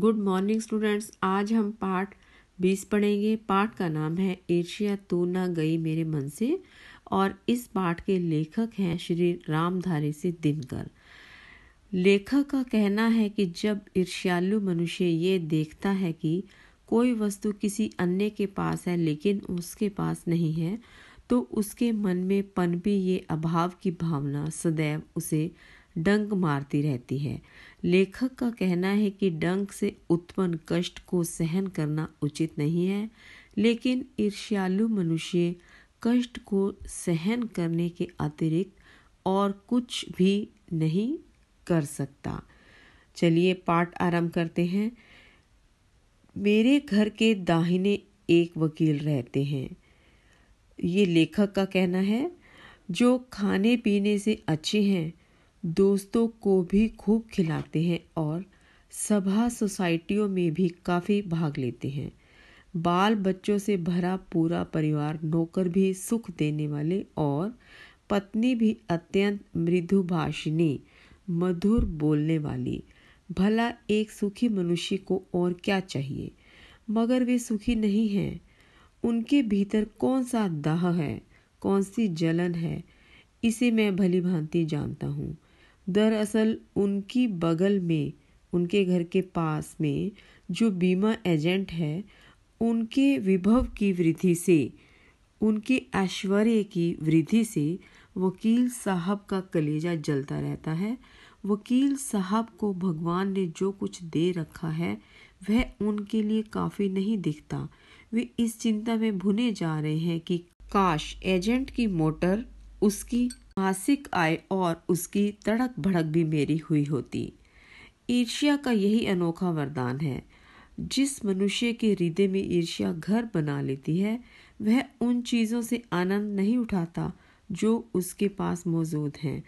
good morning students आज हम पाठ बीस पढ़ेंगे पाठ का नाम है एशिया तू ना गई मेरे मन से और इस पाठ के लेखक हैं श्री रामधारी सिंह दिनकर लेखक का कहना है कि जब ईर्ष्यालु मनुष्य ये देखता है कि कोई वस्तु किसी अन्य के पास है लेकिन उसके पास नहीं है तो उसके मन में पनपी ये अभाव की भावना सदैव उसे डंक मारती रहती है लेखक का कहना है कि डंक से उत्पन्न कष्ट को सहन करना उचित नहीं है लेकिन ईर्ष्यालु मनुष्य कष्ट को सहन करने के अतिरिक्त और कुछ भी नहीं कर सकता चलिए पाठ आरंभ करते हैं मेरे घर के दाहिने एक वकील रहते हैं ये लेखक का कहना है जो खाने पीने से अच्छे हैं दोस्तों को भी खूब खिलाते हैं और सभा सोसाइटियों में भी काफ़ी भाग लेते हैं बाल बच्चों से भरा पूरा परिवार नौकर भी सुख देने वाले और पत्नी भी अत्यंत मृदुभाषिनी मधुर बोलने वाली भला एक सुखी मनुष्य को और क्या चाहिए मगर वे सुखी नहीं हैं उनके भीतर कौन सा दाह है कौन सी जलन है इसे मैं भली भांति जानता हूँ दरअसल उनकी बगल में उनके घर के पास में जो बीमा एजेंट है उनके विभव की वृद्धि से उनके ऐश्वर्य की वृद्धि से वकील साहब का कलेजा जलता रहता है वकील साहब को भगवान ने जो कुछ दे रखा है वह उनके लिए काफ़ी नहीं दिखता वे इस चिंता में भुने जा रहे हैं कि काश एजेंट की मोटर उसकी मासिक आय और उसकी तड़क भड़क भी मेरी हुई होती ईर्ष्या का यही अनोखा वरदान है जिस मनुष्य के हृदय में ईर्ष्या घर बना लेती है वह उन चीज़ों से आनंद नहीं उठाता जो उसके पास मौजूद हैं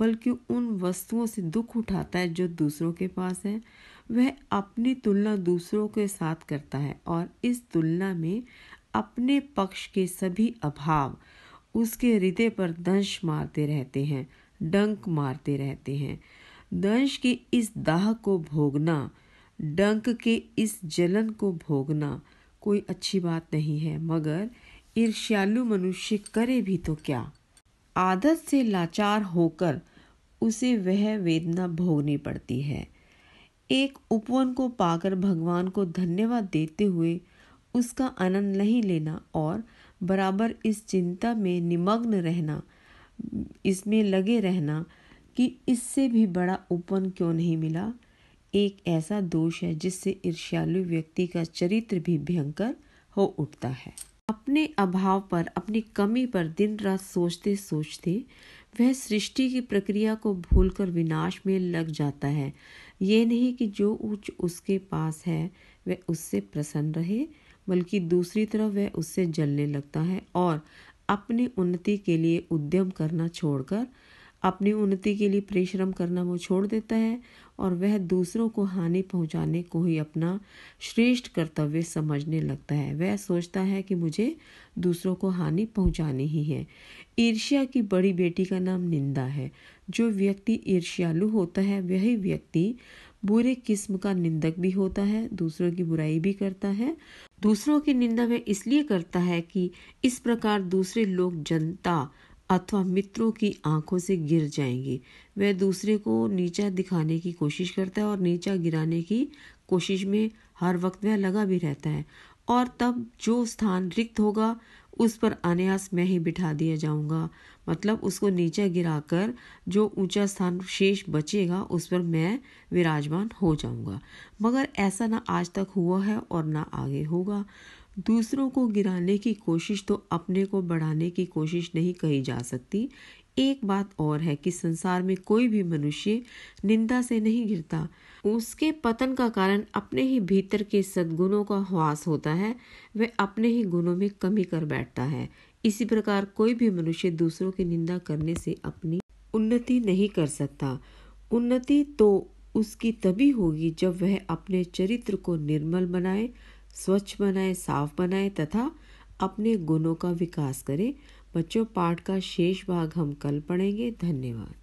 बल्कि उन वस्तुओं से दुख उठाता है जो दूसरों के पास है वह अपनी तुलना दूसरों के साथ करता है और इस तुलना में अपने पक्ष के सभी अभाव उसके हृदय पर दंश मारते रहते हैं डंक मारते रहते हैं दंश के इस दाह को भोगना डंक के इस जलन को भोगना कोई अच्छी बात नहीं है मगर ईर्ष्यालु मनुष्य करे भी तो क्या आदत से लाचार होकर उसे वह वेदना भोगनी पड़ती है एक उपवन को पाकर भगवान को धन्यवाद देते हुए उसका आनंद नहीं लेना और बराबर इस चिंता में निमग्न रहना इसमें लगे रहना कि इससे भी बड़ा उपन क्यों नहीं मिला एक ऐसा दोष है जिससे ईर्ष्यालु व्यक्ति का चरित्र भी भयंकर हो उठता है अपने अभाव पर अपनी कमी पर दिन रात सोचते सोचते वह सृष्टि की प्रक्रिया को भूलकर विनाश में लग जाता है ये नहीं कि जो उच्च उसके पास है वह उससे प्रसन्न रहे बल्कि दूसरी तरफ वह उससे जलने लगता है और अपनी उन्नति के लिए उद्यम करना छोड़कर अपनी उन्नति के लिए परिश्रम करना वो छोड़ देता है और वह दूसरों को हानि पहुंचाने को ही अपना श्रेष्ठ कर्तव्य समझने लगता है वह सोचता है कि मुझे दूसरों को हानि पहुंचानी ही है ईर्ष्या की बड़ी बेटी का नाम निंदा है जो व्यक्ति ईर्ष्यालु होता है वही व्यक्ति बुरे किस्म का निंदक भी होता है दूसरों की बुराई भी करता है दूसरों की निंदा में इसलिए करता है कि इस प्रकार दूसरे लोग जनता अथवा मित्रों की आंखों से गिर जाएंगे वह दूसरे को नीचा दिखाने की कोशिश करता है और नीचा गिराने की कोशिश में हर वक्त वह लगा भी रहता है और तब जो स्थान रिक्त होगा उस पर अनायास मैं ही बिठा दिया जाऊंगा मतलब उसको नीचे गिराकर जो ऊंचा स्थान शेष बचेगा उस पर मैं विराजमान हो जाऊंगा मगर ऐसा ना आज तक हुआ है और ना आगे होगा दूसरों को गिराने की कोशिश तो अपने को बढ़ाने की कोशिश नहीं कही जा सकती एक बात और है कि संसार में कोई भी मनुष्य निंदा से नहीं गिरता उसके पतन का कारण अपने ही भीतर के सद्गुणों का ह्वास होता है वह अपने ही गुणों में कमी कर बैठता है इसी प्रकार कोई भी मनुष्य दूसरों की निंदा करने से अपनी उन्नति नहीं कर सकता उन्नति तो उसकी तभी होगी जब वह अपने चरित्र को निर्मल बनाए स्वच्छ बनाए साफ बनाए तथा अपने गुणों का विकास करे बच्चों पाठ का शेष भाग हम कल पढ़ेंगे धन्यवाद